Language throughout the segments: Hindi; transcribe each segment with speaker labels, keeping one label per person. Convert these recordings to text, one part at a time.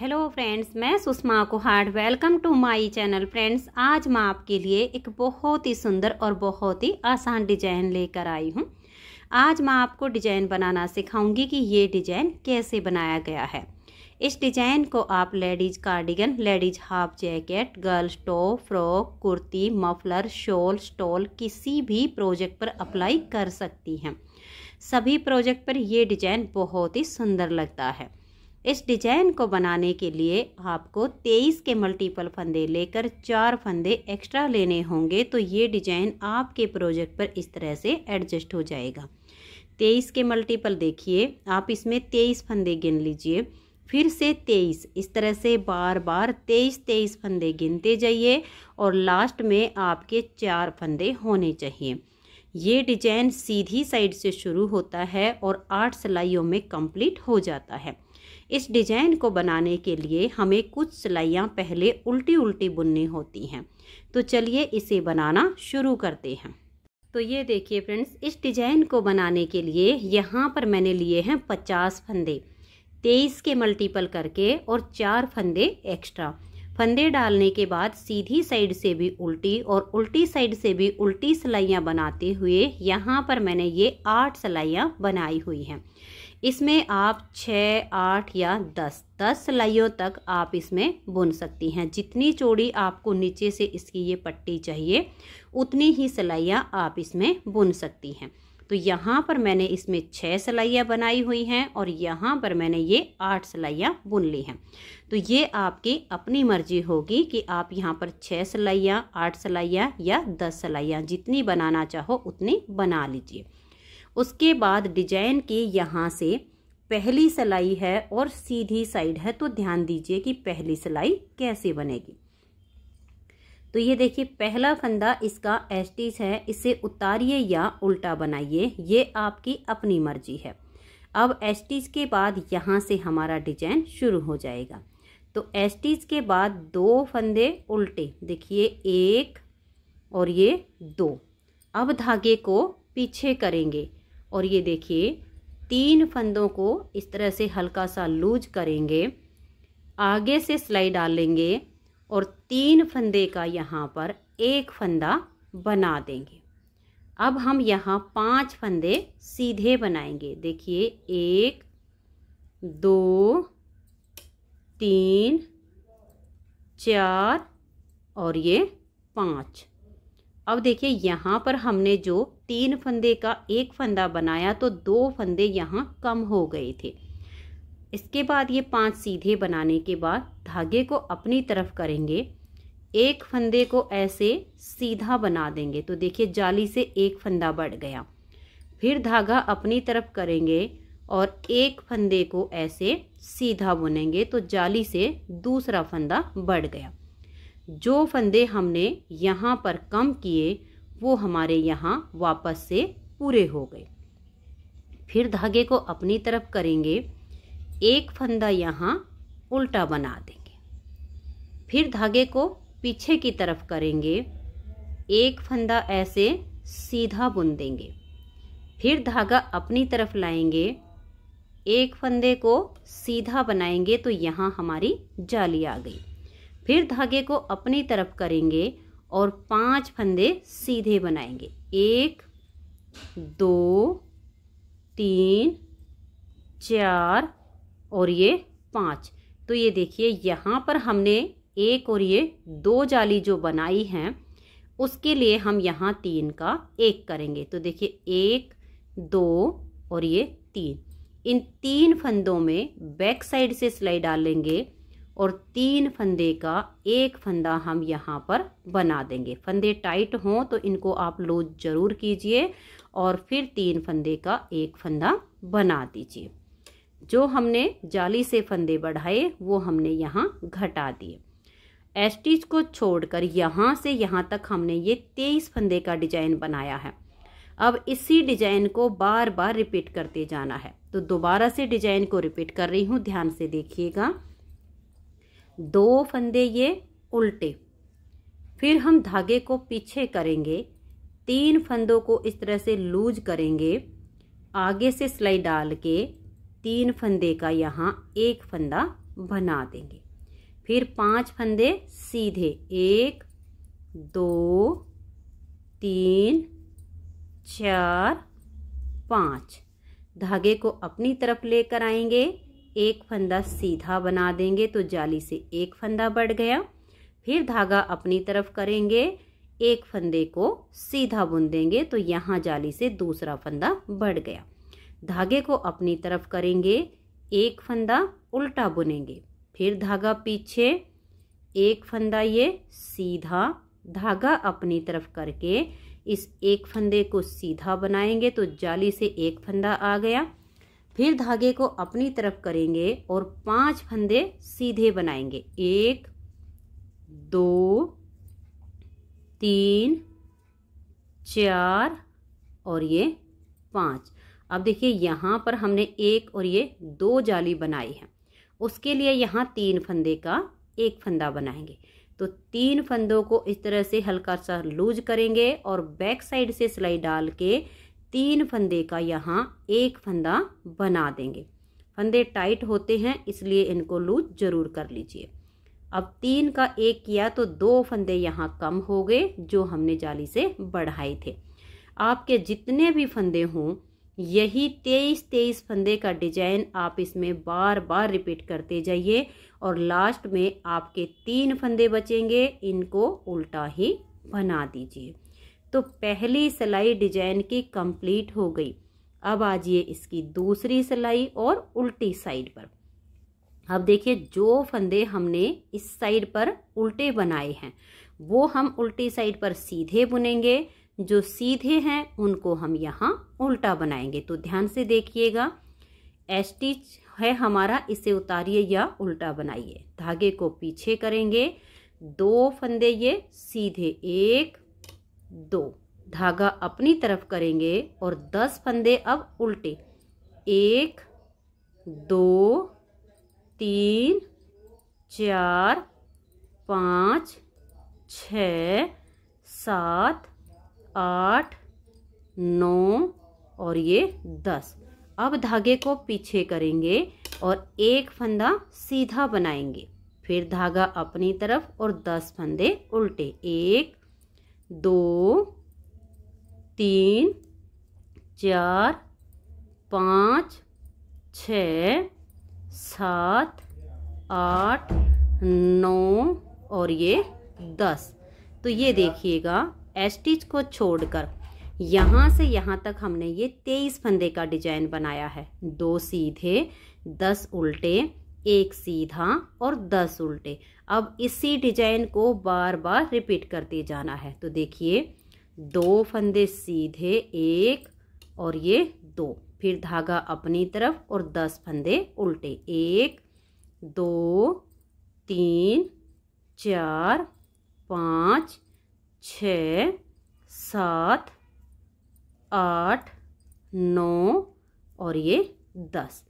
Speaker 1: हेलो फ्रेंड्स मैं Sushma Kuhad welcome to my channel friends आज मैं आपके लिए एक बहुत ही सुंदर और बहुत ही आसान डिजाइन लेकर आई हूँ आज मैं आपको डिजाइन बनाना सिखाऊंगी कि ये डिजाइन कैसे बनाया गया है इस डिजाइन को आप ladies cardigan ladies half jacket girls top frock kurti muffler shawl stole किसी भी प्रोजेक्ट पर अप्लाई कर सकती हैं सभी प्रोजेक्ट पर यह डिजाइन बहुत ही सुंदर लगता है इस डिजाइन को बनाने के लिए आपको 23 के मल्टीपल फंदे लेकर चार फंदे एक्स्ट्रा लेने होंगे तो ये डिजाइन आपके प्रोजेक्ट पर इस तरह से एडजस्ट हो जाएगा 23 के मल्टीपल देखिए आप इसमें 23 फंदे गिन लीजिए फिर से तेईस इस तरह से बार बार तेईस तेईस फंदे गिनते जाइए और लास्ट में आपके चार फंदे होने चाहिए ये डिजाइन सीधी साइड से शुरू होता है और आठ सिलाइयों में कंप्लीट हो जाता है इस डिजाइन को बनाने के लिए हमें कुछ सिलाइयाँ पहले उल्टी उल्टी बुननी होती हैं तो चलिए इसे बनाना शुरू करते हैं तो ये देखिए फ्रेंड्स इस डिजाइन को बनाने के लिए यहाँ पर मैंने लिए हैं पचास फंदे तेईस के मल्टीपल करके और चार फंदे एक्स्ट्रा फंदे डालने के बाद सीधी साइड से भी उल्टी और उल्टी साइड से भी उल्टी सिलाइयाँ बनाते हुए यहाँ पर मैंने ये आठ सिलाइयाँ बनाई हुई हैं इसमें आप छः आठ या दस दस सिलाइयों तक आप इसमें बुन सकती हैं जितनी चौड़ी आपको नीचे से इसकी ये पट्टी चाहिए उतनी ही सिलाइयाँ आप इसमें बुन सकती हैं तो यहाँ पर मैंने इसमें छः सिलाइयाँ बनाई हुई हैं और यहाँ पर मैंने ये आठ सिलाइयाँ बुन ली हैं तो ये आपकी अपनी मर्जी होगी कि आप यहाँ पर छः सिलाइयाँ आठ सिलाइयाँ या दस सिलाइयाँ जितनी बनाना चाहो उतनी बना लीजिए उसके बाद डिजाइन के यहाँ से पहली सिलाई है और सीधी साइड है तो ध्यान दीजिए कि पहली सिलाई कैसे बनेगी तो ये देखिए पहला फंदा इसका एस्टिच है इसे उतारिए या उल्टा बनाइए ये आपकी अपनी मर्जी है अब एस्टिच के बाद यहाँ से हमारा डिजाइन शुरू हो जाएगा तो एस्टिच के बाद दो फंदे उल्टे देखिए एक और ये दो अब धागे को पीछे करेंगे और ये देखिए तीन फंदों को इस तरह से हल्का सा लूज करेंगे आगे से सिलाई डालेंगे और तीन फंदे का यहाँ पर एक फंदा बना देंगे अब हम यहाँ पांच फंदे सीधे बनाएंगे देखिए एक दो तीन चार और ये पाँच अब देखिए यहाँ पर हमने जो तीन फंदे का एक फंदा बनाया तो दो फंदे यहाँ कम हो गए थे इसके बाद ये पांच सीधे बनाने के बाद धागे को अपनी तरफ करेंगे एक फंदे को ऐसे सीधा बना देंगे तो देखिए जाली से एक फंदा बढ़ गया फिर धागा अपनी तरफ करेंगे और एक फंदे को ऐसे सीधा बुनेंगे तो जाली से दूसरा फंदा बढ़ गया जो फंदे हमने यहाँ पर कम किए वो हमारे यहाँ वापस से पूरे हो गए फिर धागे को अपनी तरफ करेंगे एक फंदा यहाँ उल्टा बना देंगे फिर धागे को पीछे की तरफ करेंगे एक फंदा ऐसे सीधा बुन देंगे फिर धागा अपनी तरफ लाएंगे एक फंदे को सीधा बनाएंगे तो यहाँ हमारी जाली आ गई फिर धागे को अपनी तरफ करेंगे और पांच फंदे सीधे बनाएंगे एक दो तीन चार और ये पाँच तो ये देखिए यहाँ पर हमने एक और ये दो जाली जो बनाई हैं उसके लिए हम यहाँ तीन का एक करेंगे तो देखिए एक दो और ये तीन इन तीन फंदों में बैक साइड से सिलाई डालेंगे और तीन फंदे का एक फंदा हम यहाँ पर बना देंगे फंदे टाइट हों तो इनको आप लूज ज़रूर कीजिए और फिर तीन फंदे का एक फंदा बना दीजिए जो हमने जाली से फंदे बढ़ाए वो हमने यहाँ घटा दिए एस्टिच को छोड़कर यहाँ से यहाँ तक हमने ये तेईस फंदे का डिजाइन बनाया है अब इसी डिजाइन को बार बार रिपीट करते जाना है तो दोबारा से डिजाइन को रिपीट कर रही हूँ ध्यान से देखिएगा दो फंदे ये उल्टे फिर हम धागे को पीछे करेंगे तीन फंदों को इस तरह से लूज करेंगे आगे से सिलाई डाल के तीन फंदे का यहाँ एक फंदा बना देंगे फिर पांच फंदे सीधे एक दो तीन चार पाँच धागे को अपनी तरफ लेकर आएंगे एक फंदा सीधा बना देंगे तो जाली से एक फंदा बढ़ गया फिर धागा अपनी तरफ करेंगे एक फंदे को सीधा बुन देंगे तो यहाँ जाली से दूसरा फंदा बढ़ गया धागे को अपनी तरफ करेंगे एक फंदा उल्टा बुनेंगे फिर धागा पीछे एक फंदा ये सीधा धागा अपनी तरफ करके इस एक फंदे को सीधा बनाएंगे तो जाली से एक फंदा आ गया फिर धागे को अपनी तरफ करेंगे और पांच फंदे सीधे बनाएंगे एक दो तीन चार और ये पांच अब देखिए यहाँ पर हमने एक और ये दो जाली बनाई है उसके लिए यहाँ तीन फंदे का एक फंदा बनाएंगे तो तीन फंदों को इस तरह से हल्का सा लूज करेंगे और बैक साइड से सिलाई डाल के तीन फंदे का यहाँ एक फंदा बना देंगे फंदे टाइट होते हैं इसलिए इनको लूज जरूर कर लीजिए अब तीन का एक किया तो दो फंदे यहाँ कम हो गए जो हमने जाली से बढ़ाए थे आपके जितने भी फंदे हों यही तेईस तेईस फंदे का डिजाइन आप इसमें बार बार रिपीट करते जाइए और लास्ट में आपके तीन फंदे बचेंगे इनको उल्टा ही बना दीजिए तो पहली सिलाई डिजाइन की कंप्लीट हो गई अब आज ये इसकी दूसरी सिलाई और उल्टी साइड पर अब देखिए जो फंदे हमने इस साइड पर उल्टे बनाए हैं वो हम उल्टी साइड पर सीधे बुनेंगे जो सीधे हैं उनको हम यहाँ उल्टा बनाएंगे तो ध्यान से देखिएगा एस्टिच है हमारा इसे उतारिए या उल्टा बनाइए धागे को पीछे करेंगे दो फंदे ये सीधे एक दो धागा अपनी तरफ करेंगे और दस फंदे अब उल्टे एक दो तीन चार पाँच छ सात आठ नौ और ये दस अब धागे को पीछे करेंगे और एक फंदा सीधा बनाएंगे फिर धागा अपनी तरफ और दस फंदे उल्टे एक दो तीन चार पाँच छ सात आठ नौ और ये दस तो ये देखिएगा एस्टिच को छोड़कर यहाँ से यहाँ तक हमने ये तेईस फंदे का डिजाइन बनाया है दो सीधे दस उल्टे एक सीधा और दस उल्टे अब इसी डिजाइन को बार बार रिपीट करते जाना है तो देखिए दो फंदे सीधे एक और ये दो फिर धागा अपनी तरफ और दस फंदे उल्टे एक दो तीन चार पाँच छ सात आठ नौ और ये दस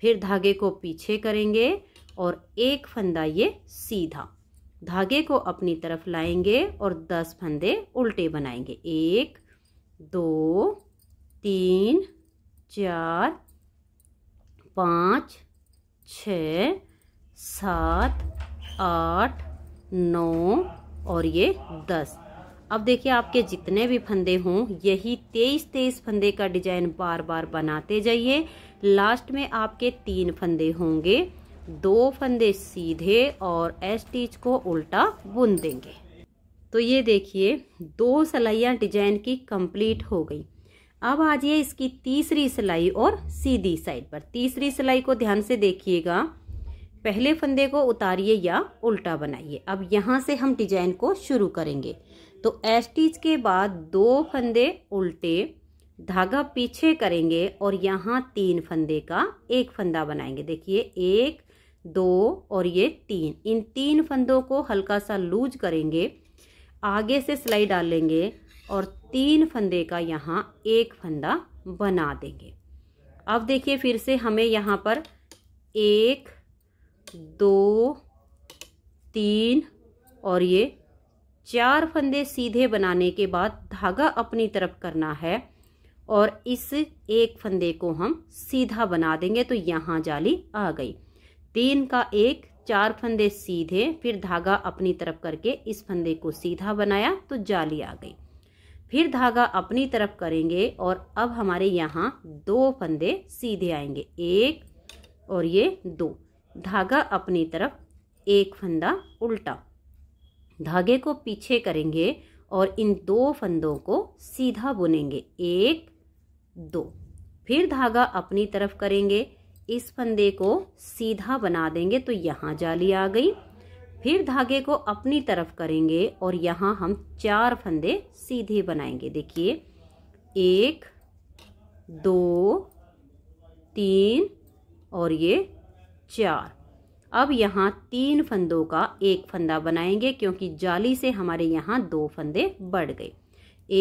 Speaker 1: फिर धागे को पीछे करेंगे और एक फंदा ये सीधा धागे को अपनी तरफ लाएंगे और दस फंदे उल्टे बनाएंगे एक दो तीन चार पाँच छ सात आठ नौ और ये दस अब देखिए आपके जितने भी फंदे हों यही तेईस तेईस फंदे का डिजाइन बार बार बनाते जाइए लास्ट में आपके तीन फंदे होंगे दो फंदे सीधे और एस को उल्टा बुन देंगे तो ये देखिए दो सलाइयाँ डिजाइन की कंप्लीट हो गई अब आ जाइए इसकी तीसरी सिलाई और सीधी साइड पर तीसरी सिलाई को ध्यान से देखिएगा पहले फंदे को उतारिए या उल्टा बनाइए अब यहाँ से हम डिजाइन को शुरू करेंगे तो एस्टिच के बाद दो फंदे उल्टे धागा पीछे करेंगे और यहाँ तीन फंदे का एक फंदा बनाएंगे देखिए एक दो और ये तीन इन तीन फंदों को हल्का सा लूज करेंगे आगे से सिलाई डालेंगे और तीन फंदे का यहाँ एक फंदा बना देंगे अब देखिए फिर से हमें यहाँ पर एक दो तीन और ये चार फंदे सीधे बनाने के बाद धागा अपनी तरफ करना है और इस एक फंदे को हम सीधा बना देंगे तो यहाँ जाली आ गई तीन का एक चार फंदे सीधे फिर धागा अपनी तरफ करके इस फंदे को सीधा बनाया तो जाली आ गई फिर धागा अपनी तरफ करेंगे और अब हमारे यहाँ दो फंदे सीधे आएंगे एक और ये दो धागा अपनी तरफ एक फंदा उल्टा धागे को पीछे करेंगे और इन दो फंदों को सीधा बुनेंगे एक दो फिर धागा अपनी तरफ करेंगे इस फंदे को सीधा बना देंगे तो यहाँ जाली आ गई फिर धागे को अपनी तरफ करेंगे और यहाँ हम चार फंदे सीधे बनाएंगे देखिए एक दो तीन और ये चार अब यहाँ तीन फंदों का एक फंदा बनाएंगे क्योंकि जाली से हमारे यहाँ दो फंदे बढ़ गए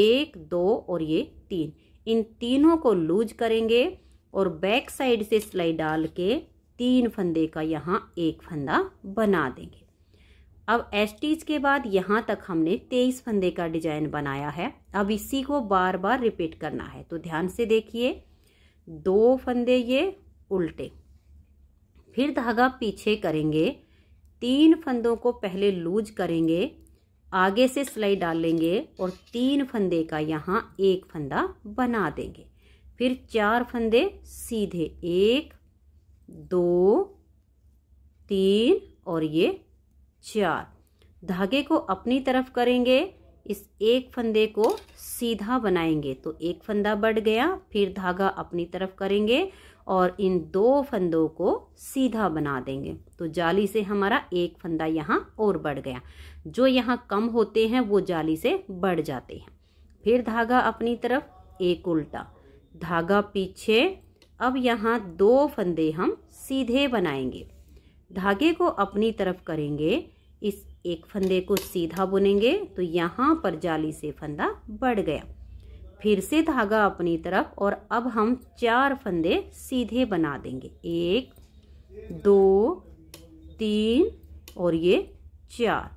Speaker 1: एक दो और ये तीन इन तीनों को लूज करेंगे और बैक साइड से सिलाई डाल के तीन फंदे का यहाँ एक फंदा बना देंगे अब एस्टीज के बाद यहाँ तक हमने तेईस फंदे का डिजाइन बनाया है अब इसी को बार बार रिपीट करना है तो ध्यान से देखिए दो फंदे ये उल्टे फिर धागा पीछे करेंगे तीन फंदों को पहले लूज करेंगे आगे से सिलाई डालेंगे और तीन फंदे का यहाँ एक फंदा बना देंगे फिर चार फंदे सीधे एक दो तीन और ये चार धागे को अपनी तरफ करेंगे इस एक फंदे को सीधा बनाएंगे तो एक फंदा बढ़ गया फिर धागा अपनी तरफ करेंगे और इन दो फंदों को सीधा बना देंगे तो जाली से हमारा एक फंदा यहाँ और बढ़ गया जो यहाँ कम होते हैं वो जाली से बढ़ जाते हैं फिर धागा अपनी तरफ एक उल्टा धागा पीछे अब यहाँ दो फंदे हम सीधे बनाएंगे धागे को अपनी तरफ करेंगे इस एक फंदे को सीधा बुनेंगे तो यहाँ पर जाली से फंदा बढ़ गया फिर से धागा अपनी तरफ और अब हम चार फंदे सीधे बना देंगे एक दो तीन और ये चार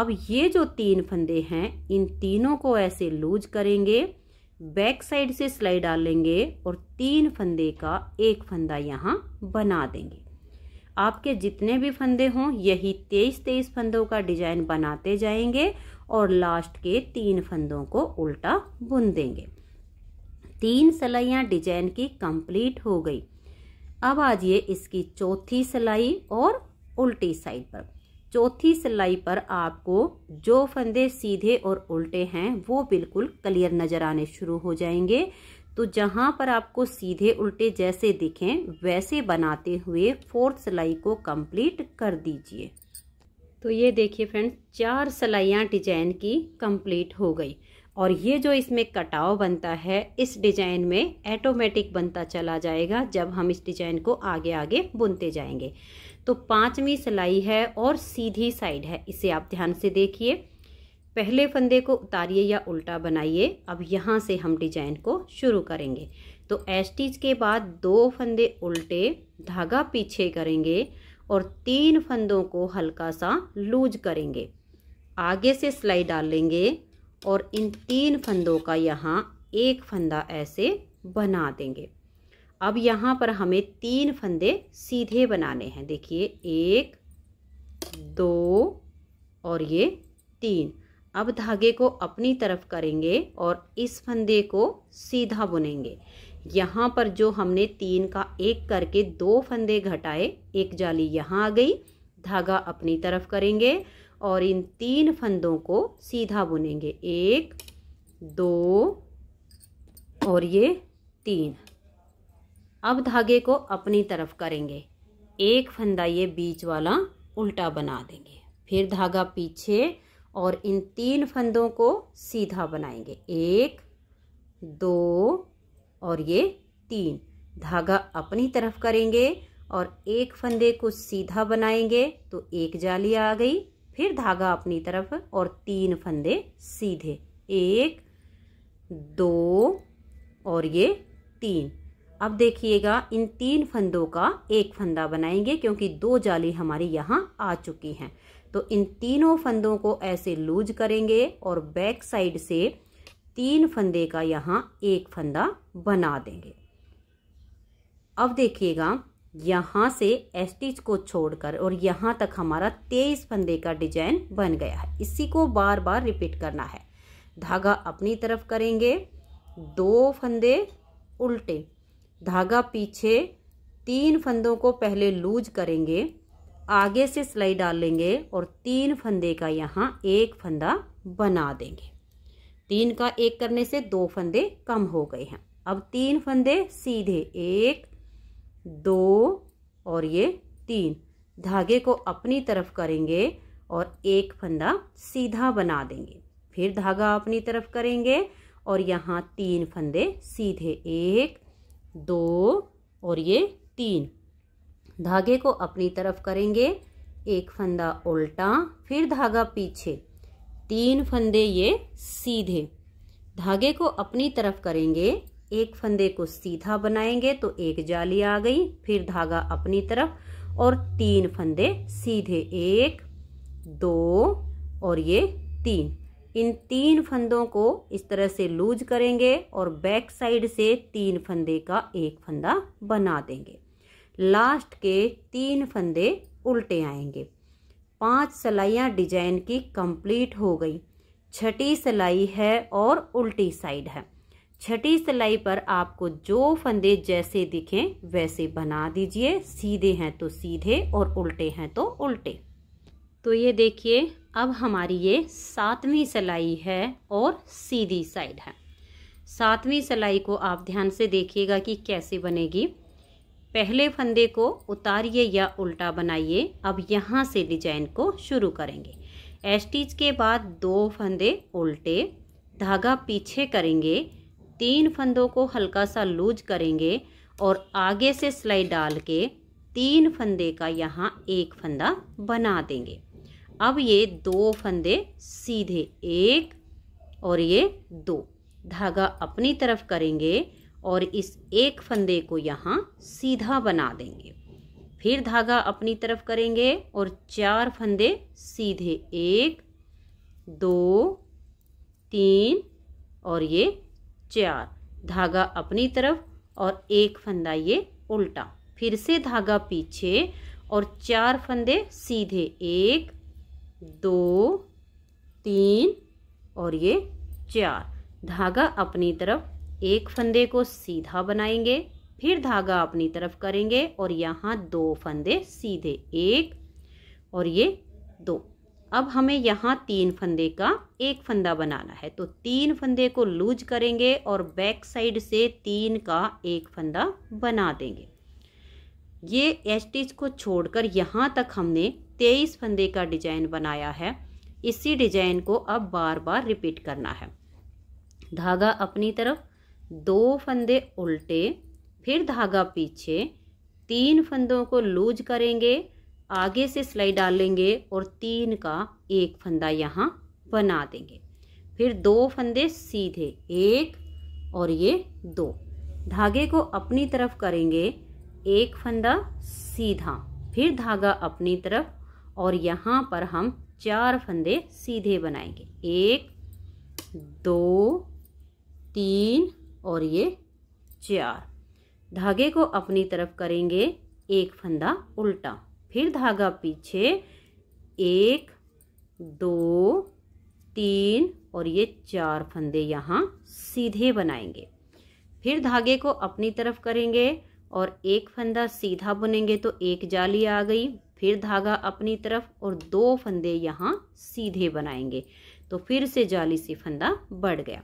Speaker 1: अब ये जो तीन फंदे हैं इन तीनों को ऐसे लूज करेंगे बैक साइड से सिलाई डालेंगे और तीन फंदे का एक फंदा यहाँ बना देंगे आपके जितने भी फंदे हों यही तेईस तेईस फंदों का डिजाइन बनाते जाएंगे और लास्ट के तीन फंदों को उल्टा बुन देंगे तीन सलाइयाँ डिजाइन की कंप्लीट हो गई अब आ जाइए इसकी चौथी सिलाई और उल्टी साइड पर चौथी सिलाई पर आपको जो फंदे सीधे और उल्टे हैं वो बिल्कुल क्लियर नज़र आने शुरू हो जाएंगे तो जहाँ पर आपको सीधे उल्टे जैसे दिखें वैसे बनाते हुए फोर्थ सिलाई को कंप्लीट कर दीजिए तो ये देखिए फ्रेंड चार सिलाइयाँ डिजाइन की कंप्लीट हो गई और ये जो इसमें कटाव बनता है इस डिजाइन में ऐटोमेटिक बनता चला जाएगा जब हम इस डिजाइन को आगे आगे बुनते जाएंगे तो पांचवी सिलाई है और सीधी साइड है इसे आप ध्यान से देखिए पहले फंदे को उतारिए या उल्टा बनाइए अब यहाँ से हम डिजाइन को शुरू करेंगे तो एस्टिच के बाद दो फंदे उल्टे धागा पीछे करेंगे और तीन फंदों को हल्का सा लूज करेंगे आगे से सिलाई डाल लेंगे और इन तीन फंदों का यहाँ एक फंदा ऐसे बना देंगे अब यहाँ पर हमें तीन फंदे सीधे बनाने हैं देखिए एक दो और ये तीन अब धागे को अपनी तरफ करेंगे और इस फंदे को सीधा बुनेंगे यहाँ पर जो हमने तीन का एक करके दो फंदे घटाए एक जाली यहाँ आ गई धागा अपनी तरफ करेंगे और इन तीन फंदों को सीधा बुनेंगे एक दो और ये तीन अब धागे को अपनी तरफ करेंगे एक फंदा ये बीच वाला उल्टा बना देंगे फिर धागा पीछे और इन तीन फंदों को सीधा बनाएंगे एक दो और ये तीन धागा अपनी तरफ करेंगे और एक फंदे को सीधा बनाएंगे तो एक जाली आ गई फिर धागा अपनी तरफ और तीन फंदे सीधे एक दो और ये तीन अब देखिएगा इन तीन फंदों का एक फंदा बनाएंगे क्योंकि दो जाली हमारी यहाँ आ चुकी हैं तो इन तीनों फंदों को ऐसे लूज करेंगे और बैक साइड से तीन फंदे का यहाँ एक फंदा बना देंगे अब देखिएगा यहाँ से एस्टिच को छोड़कर और यहाँ तक हमारा तेईस फंदे का डिजाइन बन गया है इसी को बार बार रिपीट करना है धागा अपनी तरफ करेंगे दो फंदे उल्टे धागा पीछे तीन फंदों को पहले लूज करेंगे आगे से सिलाई डाल लेंगे और तीन फंदे का यहाँ एक फंदा बना देंगे तीन का एक करने से दो फंदे कम हो गए हैं अब तीन फंदे सीधे एक दो और ये तीन धागे को अपनी तरफ करेंगे और एक फंदा सीधा बना देंगे फिर धागा अपनी तरफ करेंगे और यहाँ तीन फंदे सीधे एक दो और ये तीन धागे को अपनी तरफ करेंगे एक फंदा उल्टा फिर धागा पीछे तीन फंदे ये सीधे धागे को अपनी तरफ करेंगे एक फंदे को सीधा बनाएंगे तो एक जाली आ गई फिर धागा अपनी तरफ और तीन फंदे सीधे एक दो और ये तीन इन तीन फंदों को इस तरह से लूज करेंगे और बैक साइड से तीन फंदे का एक फंदा बना देंगे लास्ट के तीन फंदे उल्टे आएंगे पांच सलाइयाँ डिजाइन की कंप्लीट हो गई छठी सलाई है और उल्टी साइड है छठी सिलाई पर आपको जो फंदे जैसे दिखें वैसे बना दीजिए सीधे हैं तो सीधे और उल्टे हैं तो उल्टे तो ये देखिए अब हमारी ये सातवीं सिलाई है और सीधी साइड है सातवीं सिलाई को आप ध्यान से देखिएगा कि कैसे बनेगी पहले फंदे को उतारिए या उल्टा बनाइए अब यहाँ से डिजाइन को शुरू करेंगे एस्टिच के बाद दो फंदे उल्टे धागा पीछे करेंगे तीन फंदों को हल्का सा लूज करेंगे और आगे से सिलाई डाल के तीन फंदे का यहाँ एक फंदा बना देंगे अब ये दो फंदे सीधे एक और ये दो धागा अपनी तरफ करेंगे और इस एक फंदे को यहाँ सीधा बना देंगे फिर धागा अपनी तरफ करेंगे और चार फंदे सीधे एक दो तीन और ये चार धागा अपनी तरफ और एक फंदा ये उल्टा फिर से धागा पीछे और चार फंदे सीधे एक दो तीन और ये चार धागा अपनी तरफ एक फंदे को सीधा बनाएंगे फिर धागा अपनी तरफ करेंगे और यहाँ दो फंदे सीधे एक और ये दो अब हमें यहाँ तीन फंदे का एक फंदा बनाना है तो तीन फंदे को लूज करेंगे और बैक साइड से तीन का एक फंदा बना देंगे ये एस्टिच को छोड़कर यहाँ तक हमने तेईस फंदे का डिजाइन बनाया है इसी डिजाइन को अब बार बार रिपीट करना है धागा अपनी तरफ दो फंदे उल्टे फिर धागा पीछे तीन फंदों को लूज करेंगे आगे से सिलाई डालेंगे और तीन का एक फंदा यहाँ बना देंगे फिर दो फंदे सीधे एक और ये दो धागे को अपनी तरफ करेंगे एक फंदा सीधा फिर धागा अपनी तरफ और यहाँ पर हम चार फंदे सीधे बनाएंगे एक दो तीन और ये चार धागे को अपनी तरफ करेंगे एक फंदा उल्टा फिर धागा पीछे एक दो तीन और ये चार फंदे यहाँ सीधे बनाएंगे फिर धागे को अपनी तरफ करेंगे और एक फंदा सीधा बुनेंगे तो एक जाली आ गई फिर धागा अपनी तरफ और दो फंदे यहाँ सीधे बनाएंगे तो फिर से जाली से फंदा बढ़ गया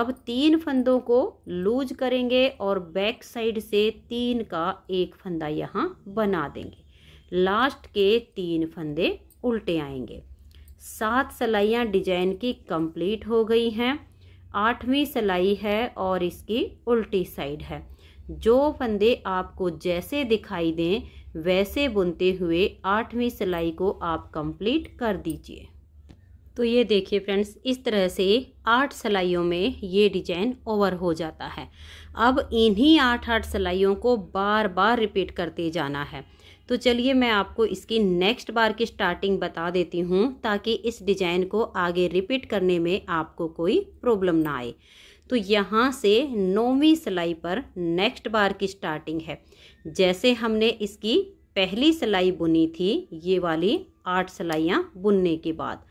Speaker 1: अब तीन फंदों को लूज करेंगे और बैक साइड से तीन का एक फंदा यहाँ बना देंगे लास्ट के तीन फंदे उल्टे आएंगे सात सलाइयाँ डिजाइन की कंप्लीट हो गई हैं आठवीं सलाई है और इसकी उल्टी साइड है जो फंदे आपको जैसे दिखाई दें वैसे बुनते हुए आठवीं सिलाई को आप कंप्लीट कर दीजिए तो ये देखिए फ्रेंड्स इस तरह से आठ सिलाइयों में ये डिजाइन ओवर हो जाता है अब इन्हीं आठ आठ सिलाइयों को बार बार रिपीट करते जाना है तो चलिए मैं आपको इसकी नेक्स्ट बार की स्टार्टिंग बता देती हूँ ताकि इस डिजाइन को आगे रिपीट करने में आपको कोई प्रॉब्लम ना आए तो यहाँ से नौवीं सिलाई पर नेक्स्ट बार की स्टार्टिंग है जैसे हमने इसकी पहली सिलाई बुनी थी ये वाली आठ सिलाइयाँ बुनने के बाद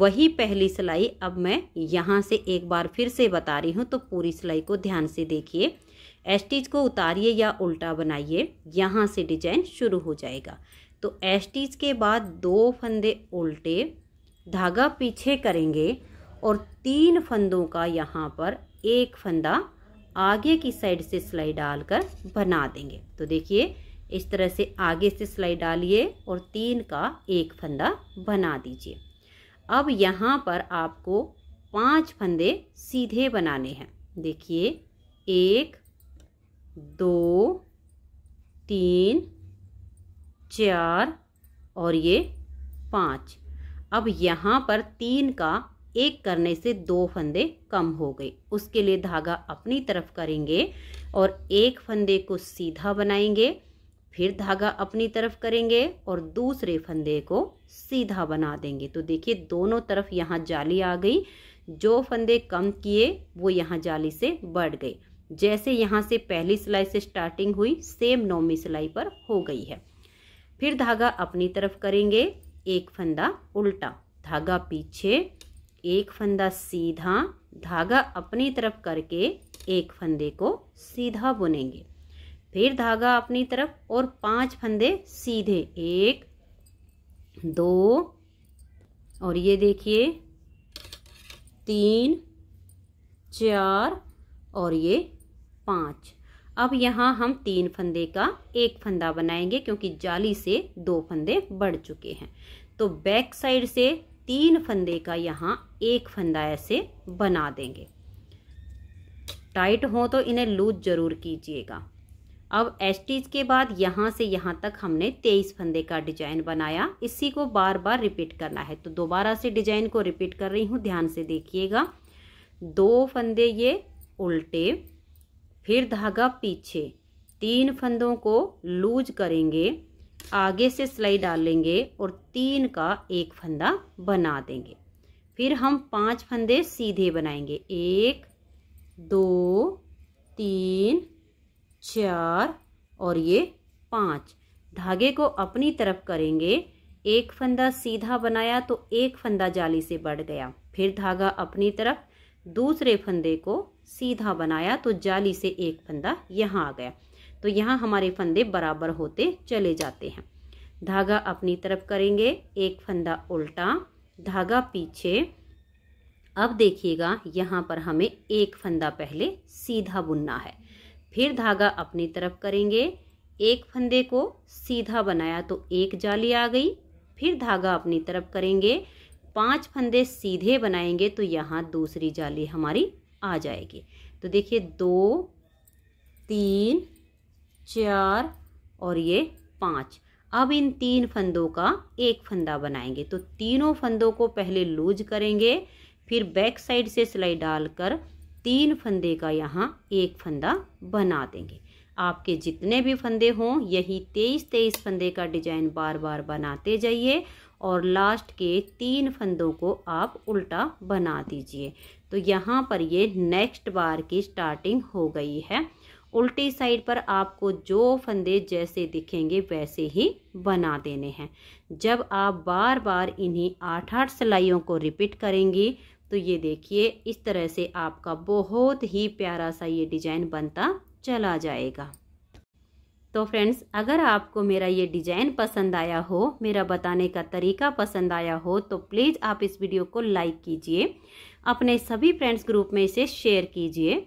Speaker 1: वही पहली सिलाई अब मैं यहाँ से एक बार फिर से बता रही हूँ तो पूरी सिलाई को ध्यान से देखिए एस्टिच को उतारिए या उल्टा बनाइए यहाँ से डिजाइन शुरू हो जाएगा तो एस्टिच के बाद दो फंदे उल्टे धागा पीछे करेंगे और तीन फंदों का यहाँ पर एक फंदा आगे की साइड से सिलाई डालकर बना देंगे तो देखिए इस तरह से आगे से सिलाई डालिए और तीन का एक फंदा बना दीजिए अब यहाँ पर आपको पांच फंदे सीधे बनाने हैं देखिए एक दो तीन चार और ये पाँच अब यहाँ पर तीन का एक करने से दो फंदे कम हो गए उसके लिए धागा अपनी तरफ करेंगे और एक फंदे को सीधा बनाएंगे फिर धागा अपनी तरफ करेंगे और दूसरे फंदे को सीधा बना देंगे तो देखिए दोनों तरफ यहाँ जाली आ गई जो फंदे कम किए वो यहाँ जाली से बढ़ गए जैसे यहाँ से पहली सिलाई से स्टार्टिंग हुई सेम नौवीं सिलाई पर हो गई है फिर धागा अपनी तरफ करेंगे एक फंदा उल्टा धागा पीछे एक फंदा सीधा धागा अपनी तरफ करके एक फंदे को सीधा बुनेंगे फिर धागा अपनी तरफ और पांच फंदे सीधे एक दो और ये देखिए तीन चार और ये पाँच अब यहाँ हम तीन फंदे का एक फंदा बनाएंगे क्योंकि जाली से दो फंदे बढ़ चुके हैं तो बैक साइड से तीन फंदे का यहाँ एक फंदा ऐसे बना देंगे टाइट हो तो इन्हें लूज जरूर कीजिएगा अब एस्टिच के बाद यहाँ से यहाँ तक हमने तेईस फंदे का डिजाइन बनाया इसी को बार बार रिपीट करना है तो दोबारा से डिजाइन को रिपीट कर रही हूँ ध्यान से देखिएगा दो फंदे ये उल्टे फिर धागा पीछे तीन फंदों को लूज करेंगे आगे से सिलाई डाल लेंगे और तीन का एक फंदा बना देंगे फिर हम पांच फंदे सीधे बनाएंगे एक दो तीन चार और ये पांच धागे को अपनी तरफ करेंगे एक फंदा सीधा बनाया तो एक फंदा जाली से बढ़ गया फिर धागा अपनी तरफ दूसरे फंदे को सीधा बनाया तो जाली से एक फंदा यहाँ आ गया तो यहाँ हमारे फंदे बराबर होते चले जाते हैं धागा अपनी तरफ करेंगे एक फंदा उल्टा धागा पीछे अब देखिएगा यहाँ पर हमें एक फंदा पहले सीधा बुनना है फिर धागा अपनी तरफ करेंगे एक फंदे को सीधा बनाया तो एक जाली आ गई फिर धागा अपनी तरफ करेंगे पांच फंदे सीधे बनाएंगे तो यहाँ दूसरी जाली हमारी आ जाएगी तो देखिए दो तीन चार और ये पाँच अब इन तीन फंदों का एक फंदा बनाएंगे तो तीनों फंदों को पहले लूज करेंगे फिर बैक साइड से सिलाई डालकर तीन फंदे का यहाँ एक फंदा बना देंगे आपके जितने भी फंदे हों यही तेईस तेईस फंदे का डिजाइन बार बार बनाते जाइए और लास्ट के तीन फंदों को आप उल्टा बना दीजिए तो यहाँ पर ये नेक्स्ट बार की स्टार्टिंग हो गई है उल्टी साइड पर आपको जो फंदे जैसे दिखेंगे वैसे ही बना देने हैं जब आप बार बार इन्हीं आठ आठ सिलाइयों को रिपीट करेंगी तो ये देखिए इस तरह से आपका बहुत ही प्यारा सा ये डिजाइन बनता चला जाएगा तो फ्रेंड्स अगर आपको मेरा ये डिजाइन पसंद आया हो मेरा बताने का तरीका पसंद आया हो तो प्लीज़ आप इस वीडियो को लाइक कीजिए अपने सभी फ्रेंड्स ग्रुप में इसे शेयर कीजिए